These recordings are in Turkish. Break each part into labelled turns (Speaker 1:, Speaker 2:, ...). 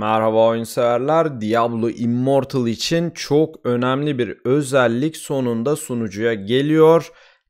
Speaker 1: Merhaba oyunseverler. Diablo Immortal için çok önemli bir özellik sonunda sunucuya geliyor.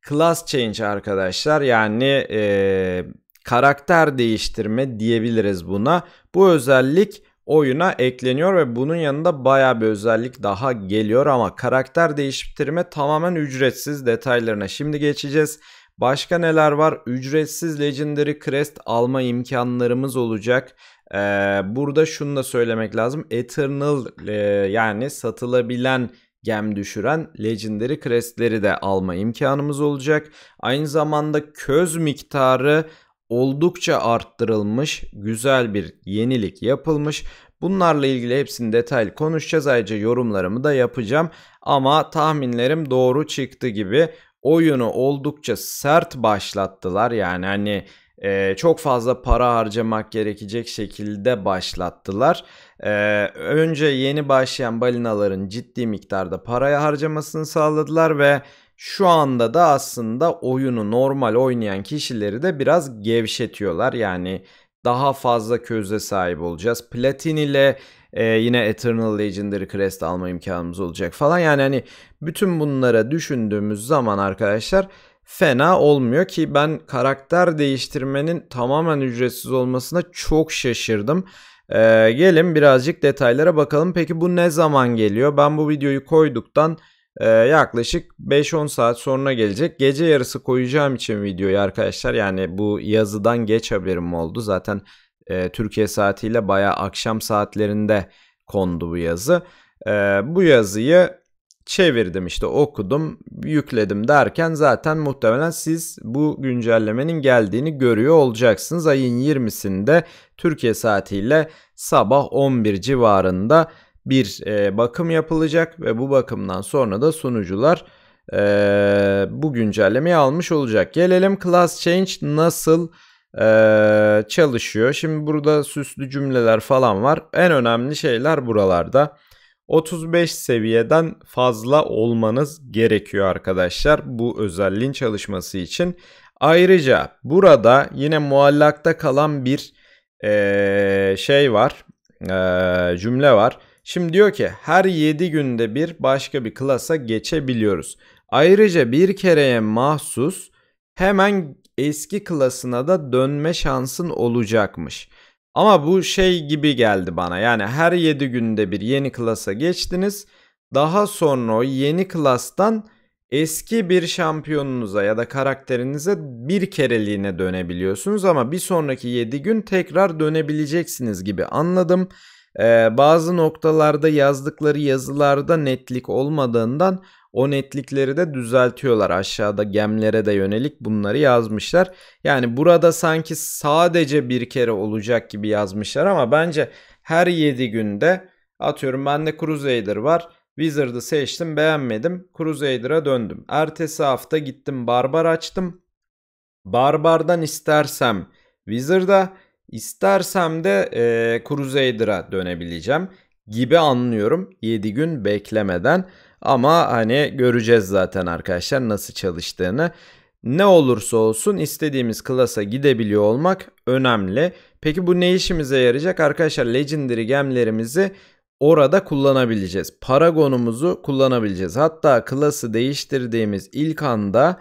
Speaker 1: Class change arkadaşlar yani ee, karakter değiştirme diyebiliriz buna. Bu özellik oyuna ekleniyor ve bunun yanında baya bir özellik daha geliyor ama karakter değiştirme tamamen ücretsiz detaylarına şimdi geçeceğiz. Başka neler var? Ücretsiz Legendary Crest alma imkanlarımız olacak. Ee, burada şunu da söylemek lazım. Eternal e, yani satılabilen gem düşüren Legendary Crest'leri de alma imkanımız olacak. Aynı zamanda köz miktarı oldukça arttırılmış. Güzel bir yenilik yapılmış. Bunlarla ilgili hepsini detaylı konuşacağız. Ayrıca yorumlarımı da yapacağım. Ama tahminlerim doğru çıktı gibi oyunu oldukça sert başlattılar. Yani hani e, çok fazla para harcamak gerekecek şekilde başlattılar. E, önce yeni başlayan balinaların ciddi miktarda paraya harcamasını sağladılar ve şu anda da aslında oyunu normal oynayan kişileri de biraz gevşetiyorlar. Yani daha fazla köze sahip olacağız. Platin ile e, yine Eternal Legendary Crest alma imkanımız olacak falan. Yani hani bütün bunlara düşündüğümüz zaman arkadaşlar fena olmuyor ki ben karakter değiştirmenin tamamen ücretsiz olmasına çok şaşırdım. Ee, gelin birazcık detaylara bakalım. Peki bu ne zaman geliyor? Ben bu videoyu koyduktan ee, yaklaşık 5-10 saat sonra gelecek. Gece yarısı koyacağım için videoyu arkadaşlar. Yani bu yazıdan geç haberim oldu. Zaten e, Türkiye saatiyle baya akşam saatlerinde kondu bu yazı. E, bu yazıyı çevirdim işte okudum yükledim derken zaten muhtemelen siz bu güncellemenin geldiğini görüyor olacaksınız. Ayın 20'sinde Türkiye saatiyle sabah 11 civarında bir e, bakım yapılacak ve bu bakımdan sonra da sunucular e, bu güncellemeyi almış olacak. Gelelim class change nasıl e, çalışıyor. Şimdi burada süslü cümleler falan var. En önemli şeyler buralarda. 35 seviyeden fazla olmanız gerekiyor arkadaşlar bu özelliğin çalışması için. Ayrıca burada yine muallakta kalan bir e, şey var, e, cümle var. Şimdi diyor ki her 7 günde bir başka bir klasa geçebiliyoruz. Ayrıca bir kereye mahsus hemen eski klasına da dönme şansın olacakmış. Ama bu şey gibi geldi bana. Yani her 7 günde bir yeni klasa geçtiniz. Daha sonra o yeni klastan eski bir şampiyonunuza ya da karakterinize bir kereliğine dönebiliyorsunuz ama bir sonraki 7 gün tekrar dönebileceksiniz gibi anladım. Ee, bazı noktalarda yazdıkları yazılarda netlik olmadığından o netlikleri de düzeltiyorlar. Aşağıda gemlere de yönelik bunları yazmışlar. Yani burada sanki sadece bir kere olacak gibi yazmışlar ama bence her 7 günde atıyorum bende Crusader var. Wizard'ı seçtim beğenmedim. Crusader'a döndüm. Ertesi hafta gittim Barbar açtım. Barbar'dan istersem Wizard'a İstersem de e, Crusader'a dönebileceğim gibi anlıyorum 7 gün beklemeden. Ama hani göreceğiz zaten arkadaşlar nasıl çalıştığını. Ne olursa olsun istediğimiz klasa gidebiliyor olmak önemli. Peki bu ne işimize yarayacak? Arkadaşlar Legendary gemlerimizi orada kullanabileceğiz. Paragonumuzu kullanabileceğiz. Hatta klası değiştirdiğimiz ilk anda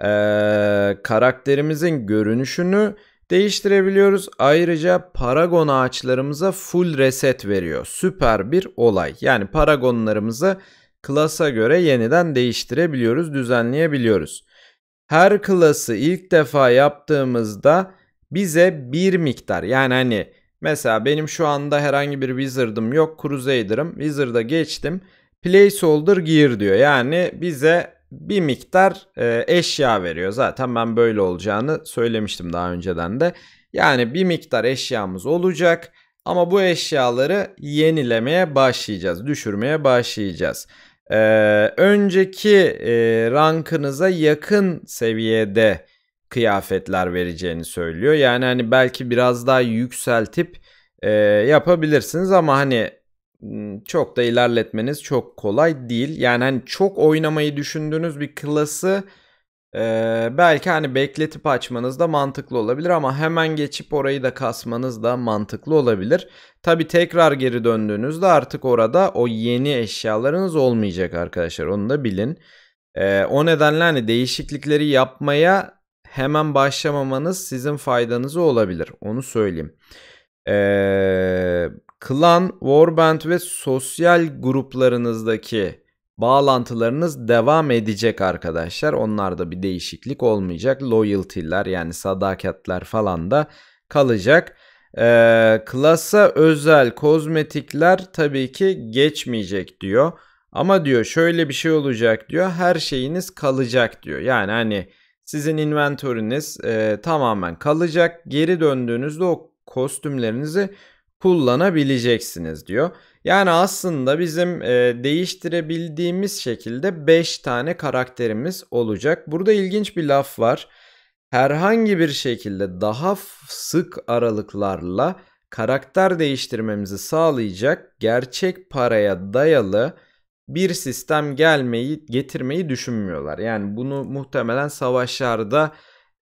Speaker 1: ee, karakterimizin görünüşünü değiştirebiliyoruz. Ayrıca paragon ağaçlarımıza full reset veriyor. Süper bir olay. Yani paragonlarımızı klasa göre yeniden değiştirebiliyoruz, düzenleyebiliyoruz. Her klası ilk defa yaptığımızda bize bir miktar yani hani mesela benim şu anda herhangi bir wizard'ım yok, crusader'ım. Wizard'a geçtim. Placeholder gear diyor. Yani bize bir miktar e, eşya veriyor. Zaten ben böyle olacağını söylemiştim daha önceden de. Yani bir miktar eşyamız olacak ama bu eşyaları yenilemeye başlayacağız, düşürmeye başlayacağız. Ee, önceki e, rankınıza yakın seviyede kıyafetler vereceğini söylüyor. Yani hani belki biraz daha yükseltip e, yapabilirsiniz ama hani Hmm, çok da ilerletmeniz çok kolay değil. Yani hani çok oynamayı düşündüğünüz bir klası e, belki hani bekletip açmanız da mantıklı olabilir ama hemen geçip orayı da kasmanız da mantıklı olabilir. Tabi tekrar geri döndüğünüzde artık orada o yeni eşyalarınız olmayacak arkadaşlar onu da bilin. E, o nedenle hani değişiklikleri yapmaya hemen başlamamanız sizin faydanızı olabilir onu söyleyeyim. Eee klan, warband ve sosyal gruplarınızdaki bağlantılarınız devam edecek arkadaşlar. Onlarda bir değişiklik olmayacak. Loyalty'ler yani sadakatler falan da kalacak. Ee, klasa özel kozmetikler tabii ki geçmeyecek diyor. Ama diyor şöyle bir şey olacak diyor. Her şeyiniz kalacak diyor. Yani hani sizin inventörünüz e, tamamen kalacak. Geri döndüğünüzde o kostümlerinizi kullanabileceksiniz diyor. Yani aslında bizim e, değiştirebildiğimiz şekilde 5 tane karakterimiz olacak. Burada ilginç bir laf var. Herhangi bir şekilde daha sık aralıklarla karakter değiştirmemizi sağlayacak gerçek paraya dayalı bir sistem gelmeyi getirmeyi düşünmüyorlar. Yani bunu muhtemelen savaşlarda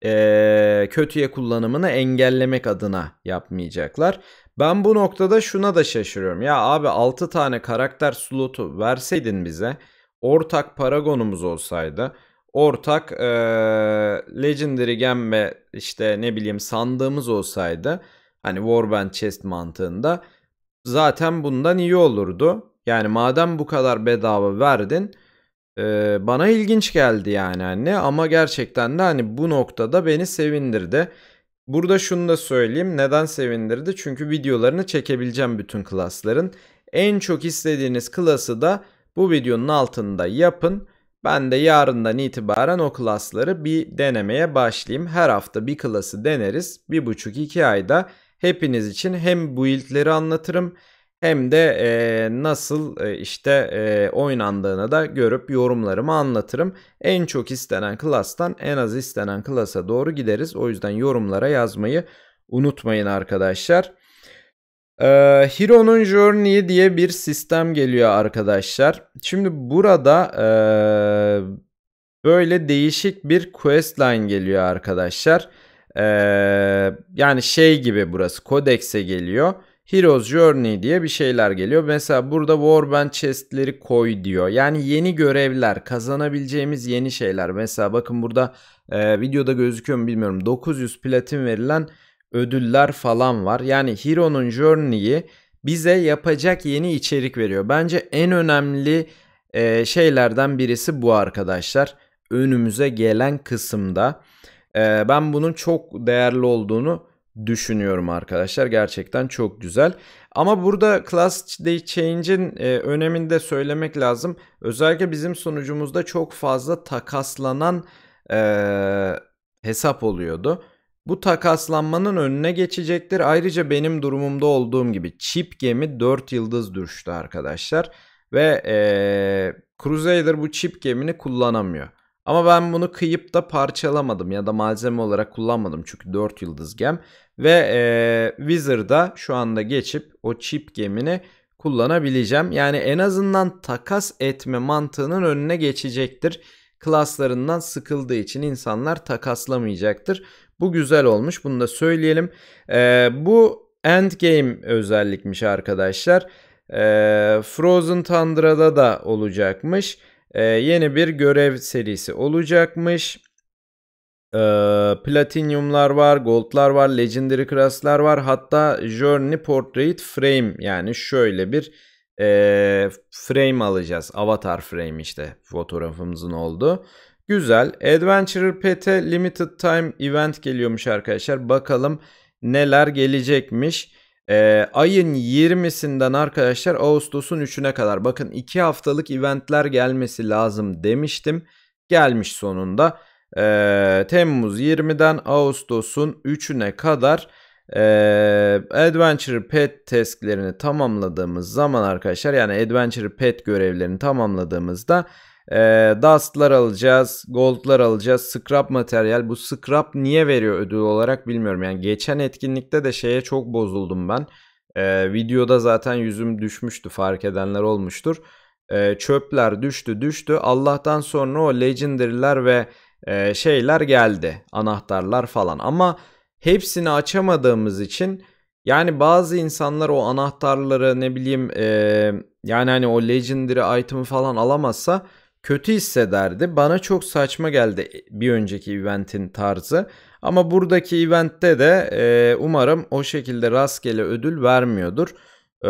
Speaker 1: e, kötüye kullanımını engellemek adına yapmayacaklar. Ben bu noktada şuna da şaşırıyorum. Ya abi 6 tane karakter slotu verseydin bize ortak Paragon'umuz olsaydı ortak e, Legendary Gembe işte ne bileyim sandığımız olsaydı hani Warband Chest mantığında zaten bundan iyi olurdu. Yani madem bu kadar bedava verdin e, bana ilginç geldi yani anne hani ama gerçekten de hani bu noktada beni sevindirdi. Burada şunu da söyleyeyim. Neden sevindirdi? Çünkü videolarını çekebileceğim bütün klasların. En çok istediğiniz klası da bu videonun altında yapın. Ben de yarından itibaren o klasları bir denemeye başlayayım. Her hafta bir klası deneriz. 1,5-2 ayda hepiniz için hem build'leri anlatırım hem de e, nasıl e, işte e, oynandığını da görüp yorumlarımı anlatırım. En çok istenen klastan en az istenen klasa doğru gideriz. O yüzden yorumlara yazmayı unutmayın arkadaşlar. Ee, Hero'nun Journey diye bir sistem geliyor arkadaşlar. Şimdi burada e, böyle değişik bir questline geliyor arkadaşlar. Ee, yani şey gibi burası kodekse geliyor. Hero's Journey diye bir şeyler geliyor. Mesela burada Warband chestleri koy diyor. Yani yeni görevler, kazanabileceğimiz yeni şeyler. Mesela bakın burada e, videoda gözüküyor mu bilmiyorum. 900 platin verilen ödüller falan var. Yani Hero'nun Journey'i bize yapacak yeni içerik veriyor. Bence en önemli e, şeylerden birisi bu arkadaşlar. Önümüze gelen kısımda. E, ben bunun çok değerli olduğunu düşünüyorum arkadaşlar. Gerçekten çok güzel. Ama burada class change'in e, önemini de söylemek lazım. Özellikle bizim sonucumuzda çok fazla takaslanan e, hesap oluyordu. Bu takaslanmanın önüne geçecektir. Ayrıca benim durumumda olduğum gibi Chip gemi 4 yıldız düştü arkadaşlar. Ve e, Crusader bu Chip gemini kullanamıyor. Ama ben bunu kıyıp da parçalamadım ya da malzeme olarak kullanmadım çünkü 4 yıldız gem. Ve e, Wizard'a şu anda geçip o chip gemini kullanabileceğim. Yani en azından takas etme mantığının önüne geçecektir. Klaslarından sıkıldığı için insanlar takaslamayacaktır. Bu güzel olmuş bunu da söyleyelim. E, bu endgame özellikmiş arkadaşlar. E, Frozen Thunder'da da olacakmış. Ee, yeni bir görev serisi olacakmış. Ee, platinyumlar var, goldlar var, legendary class'lar var. Hatta Journey Portrait Frame yani şöyle bir e, frame alacağız. Avatar frame işte fotoğrafımızın oldu. Güzel. Adventurer Pet'e Limited Time Event geliyormuş arkadaşlar. Bakalım neler gelecekmiş. E, ayın 20'sinden arkadaşlar Ağustos'un 3'üne kadar bakın 2 haftalık eventler gelmesi lazım demiştim. Gelmiş sonunda. E, Temmuz 20'den Ağustos'un 3'üne kadar e, Adventure Pet testlerini tamamladığımız zaman arkadaşlar yani Adventure Pet görevlerini tamamladığımızda e, Dust'lar alacağız, Gold'lar alacağız, Scrap materyal. Bu Scrap niye veriyor ödül olarak bilmiyorum. Yani geçen etkinlikte de şeye çok bozuldum ben. E, videoda zaten yüzüm düşmüştü fark edenler olmuştur. E, çöpler düştü düştü. Allah'tan sonra o Legendary'ler ve e, şeyler geldi. Anahtarlar falan ama hepsini açamadığımız için... Yani bazı insanlar o anahtarları ne bileyim e, yani hani o legendary item'ı falan alamazsa kötü hissederdi. Bana çok saçma geldi bir önceki eventin tarzı. Ama buradaki eventte de e, umarım o şekilde rastgele ödül vermiyordur. Ee,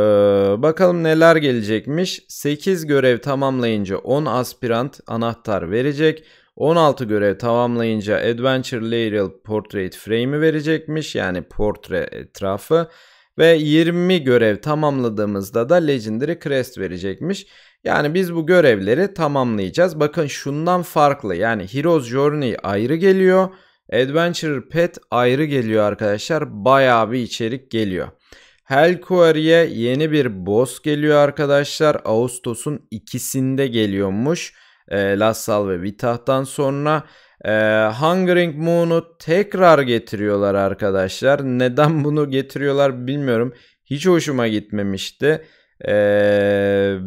Speaker 1: bakalım neler gelecekmiş. 8 görev tamamlayınca 10 aspirant anahtar verecek. 16 görev tamamlayınca Adventure Layer Portrait Frame'i verecekmiş. Yani portre etrafı. Ve 20 görev tamamladığımızda da Legendary Crest verecekmiş. Yani biz bu görevleri tamamlayacağız. Bakın şundan farklı yani Heroes Journey ayrı geliyor. Adventure Pet ayrı geliyor arkadaşlar. Bayağı bir içerik geliyor. Hellquarry'e yeni bir boss geliyor arkadaşlar. Ağustos'un ikisinde geliyormuş. E, Lassal ve Vitah'tan sonra. E, Hungering Moon'u tekrar getiriyorlar arkadaşlar. Neden bunu getiriyorlar bilmiyorum. Hiç hoşuma gitmemişti. Eee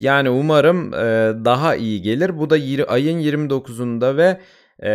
Speaker 1: yani umarım e, daha iyi gelir. Bu da yir, ayın 29'unda ve e,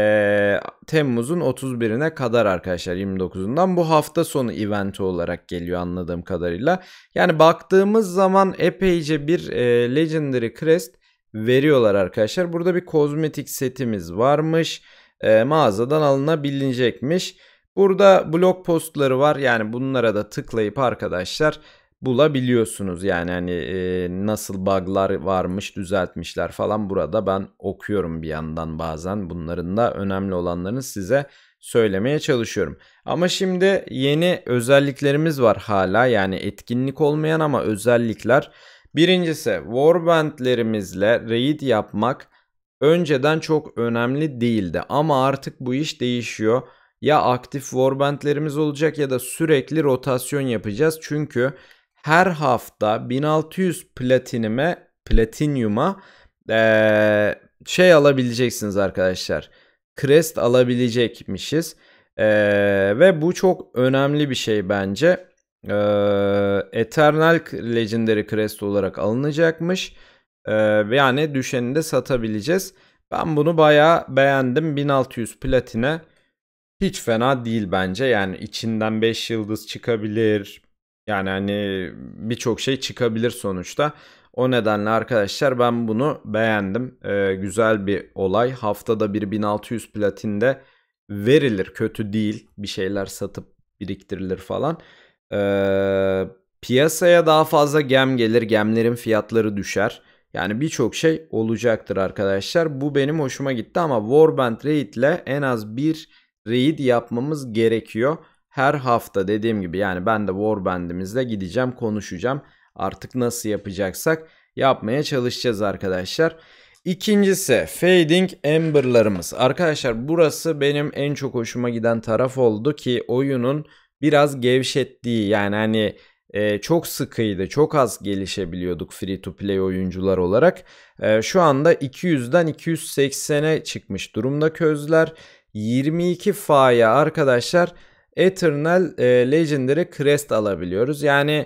Speaker 1: Temmuz'un 31'ine kadar arkadaşlar 29'undan bu hafta sonu eventi olarak geliyor anladığım kadarıyla. Yani baktığımız zaman epeyce bir e, Legendary Crest veriyorlar arkadaşlar. Burada bir kozmetik setimiz varmış. E, mağazadan alınabilecekmiş. Burada blog postları var. Yani bunlara da tıklayıp arkadaşlar bulabiliyorsunuz. Yani hani e, nasıl bug'lar varmış düzeltmişler falan burada ben okuyorum bir yandan bazen. Bunların da önemli olanlarını size söylemeye çalışıyorum. Ama şimdi yeni özelliklerimiz var hala yani etkinlik olmayan ama özellikler. Birincisi warbandlerimizle raid yapmak önceden çok önemli değildi ama artık bu iş değişiyor. Ya aktif warbandlerimiz olacak ya da sürekli rotasyon yapacağız çünkü her hafta 1600 platinime platinyuma ee, şey alabileceksiniz arkadaşlar. Crest alabilecekmişiz. Ee, ve bu çok önemli bir şey bence. Ee, Eternal Legendary Crest olarak alınacakmış. Ee, yani düşeni de satabileceğiz. Ben bunu bayağı beğendim. 1600 platine hiç fena değil bence. Yani içinden 5 yıldız çıkabilir. Yani hani birçok şey çıkabilir sonuçta. O nedenle arkadaşlar ben bunu beğendim. Ee, güzel bir olay. Haftada bir 1600 platinde verilir. Kötü değil. Bir şeyler satıp biriktirilir falan. Ee, piyasaya daha fazla gem gelir. Gemlerin fiyatları düşer. Yani birçok şey olacaktır arkadaşlar. Bu benim hoşuma gitti ama Warband Raid ile en az bir raid yapmamız gerekiyor her hafta dediğim gibi yani ben de Warband'imizle gideceğim konuşacağım. Artık nasıl yapacaksak yapmaya çalışacağız arkadaşlar. İkincisi Fading Ember'larımız. Arkadaşlar burası benim en çok hoşuma giden taraf oldu ki oyunun biraz gevşettiği yani hani e, çok sıkıydı. Çok az gelişebiliyorduk free to play oyuncular olarak. E, şu anda 200'den 280'e çıkmış durumda közler. 22 faya arkadaşlar Eternal e, Legendary Crest alabiliyoruz. Yani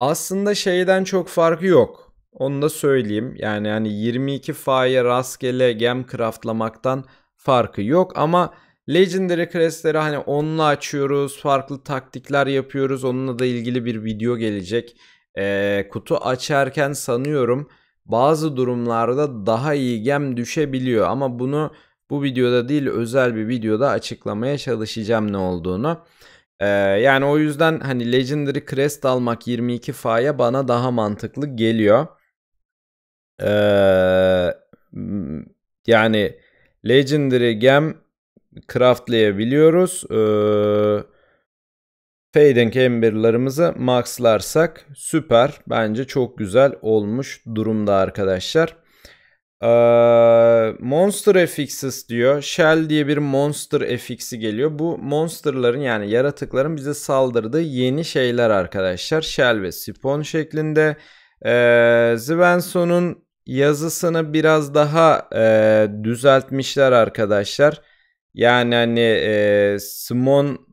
Speaker 1: aslında şeyden çok farkı yok. Onu da söyleyeyim. Yani hani 22 faye rastgele gem craftlamaktan farkı yok ama Legendary Crest'leri hani onunla açıyoruz. Farklı taktikler yapıyoruz. Onunla da ilgili bir video gelecek. E, kutu açarken sanıyorum bazı durumlarda daha iyi gem düşebiliyor ama bunu bu videoda değil özel bir videoda açıklamaya çalışacağım ne olduğunu. Ee, yani o yüzden hani Legendary Crest almak 22 faya bana daha mantıklı geliyor. Ee, yani Legendary Gem craftlayabiliyoruz. Ee, Fading Ember'larımızı maxlarsak süper. Bence çok güzel olmuş durumda arkadaşlar. Monster FX'iz diyor. Shell diye bir Monster FX'i geliyor. Bu monsterların yani yaratıkların bize saldırdığı yeni şeyler arkadaşlar. Shell ve Spawn şeklinde. Zivenson'un yazısını biraz daha düzeltmişler arkadaşlar. Yani hani e, Simon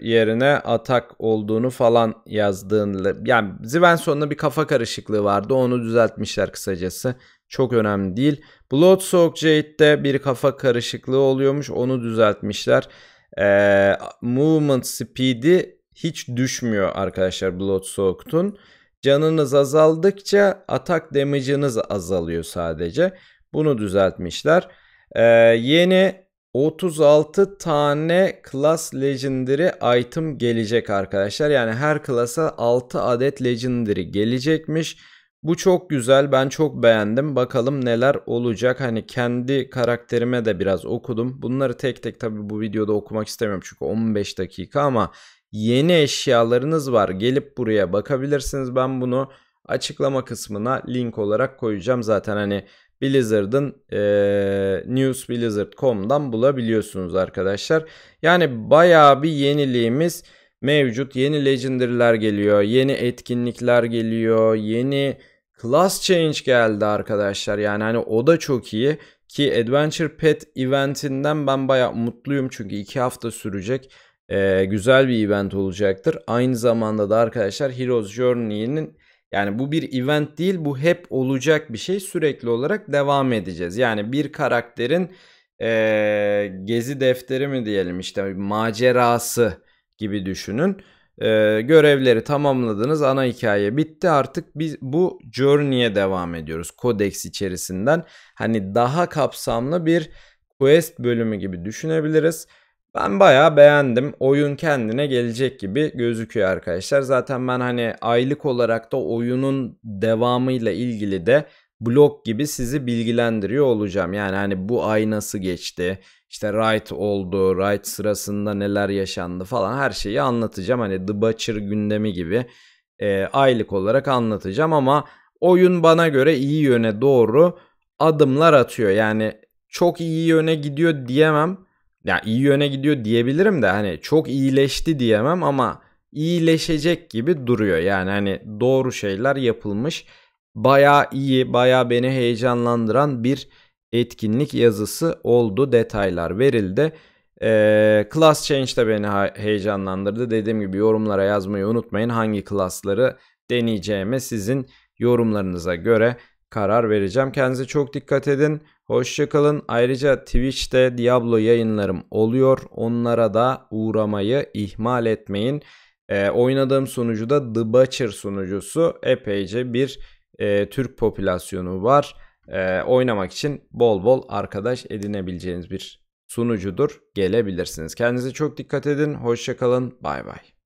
Speaker 1: yerine atak olduğunu falan yazdığını yani Zivenson'da bir kafa karışıklığı vardı onu düzeltmişler kısacası çok önemli değil. Blood Bloodsock Jade'de bir kafa karışıklığı oluyormuş. Onu düzeltmişler. Ee, movement speed'i hiç düşmüyor arkadaşlar Blood Bloodsock'un. Canınız azaldıkça atak damage'ınız azalıyor sadece. Bunu düzeltmişler. Ee, yeni 36 tane Class Legendary item gelecek arkadaşlar. Yani her klasa 6 adet Legendary gelecekmiş. Bu çok güzel. Ben çok beğendim. Bakalım neler olacak. Hani kendi karakterime de biraz okudum. Bunları tek tek tabii bu videoda okumak istemiyorum çünkü 15 dakika ama yeni eşyalarınız var. Gelip buraya bakabilirsiniz. Ben bunu açıklama kısmına link olarak koyacağım. Zaten hani Blizzard'ın e, newsblizzard.com'dan bulabiliyorsunuz arkadaşlar. Yani bayağı bir yeniliğimiz mevcut yeni legendary'ler geliyor, yeni etkinlikler geliyor, yeni class change geldi arkadaşlar. Yani hani o da çok iyi ki Adventure Pet eventinden ben baya mutluyum çünkü 2 hafta sürecek. Ee, güzel bir event olacaktır. Aynı zamanda da arkadaşlar Heroes Journey'nin yani bu bir event değil bu hep olacak bir şey sürekli olarak devam edeceğiz. Yani bir karakterin ee, gezi defteri mi diyelim işte macerası gibi düşünün. Ee, görevleri tamamladınız. Ana hikaye bitti. Artık biz bu journey'e devam ediyoruz. Codex içerisinden. Hani daha kapsamlı bir quest bölümü gibi düşünebiliriz. Ben bayağı beğendim. Oyun kendine gelecek gibi gözüküyor arkadaşlar. Zaten ben hani aylık olarak da oyunun devamıyla ilgili de blog gibi sizi bilgilendiriyor olacağım. Yani hani bu ay nasıl geçti, işte right oldu, right sırasında neler yaşandı falan her şeyi anlatacağım. Hani The Butcher gündemi gibi e, aylık olarak anlatacağım ama oyun bana göre iyi yöne doğru adımlar atıyor. Yani çok iyi yöne gidiyor diyemem. Yani iyi yöne gidiyor diyebilirim de hani çok iyileşti diyemem ama iyileşecek gibi duruyor. Yani hani doğru şeyler yapılmış baya iyi, baya beni heyecanlandıran bir etkinlik yazısı oldu. Detaylar verildi. Ee, class Change de beni heyecanlandırdı. Dediğim gibi yorumlara yazmayı unutmayın. Hangi klasları deneyeceğime sizin yorumlarınıza göre karar vereceğim. Kendinize çok dikkat edin. Hoşçakalın. Ayrıca Twitch'te Diablo yayınlarım oluyor. Onlara da uğramayı ihmal etmeyin. Ee, oynadığım sunucu da The Butcher sunucusu. Epeyce bir e, Türk popülasyonu var. E, oynamak için bol bol arkadaş edinebileceğiniz bir sunucudur. Gelebilirsiniz. Kendinize çok dikkat edin. Hoşçakalın. Bay bay.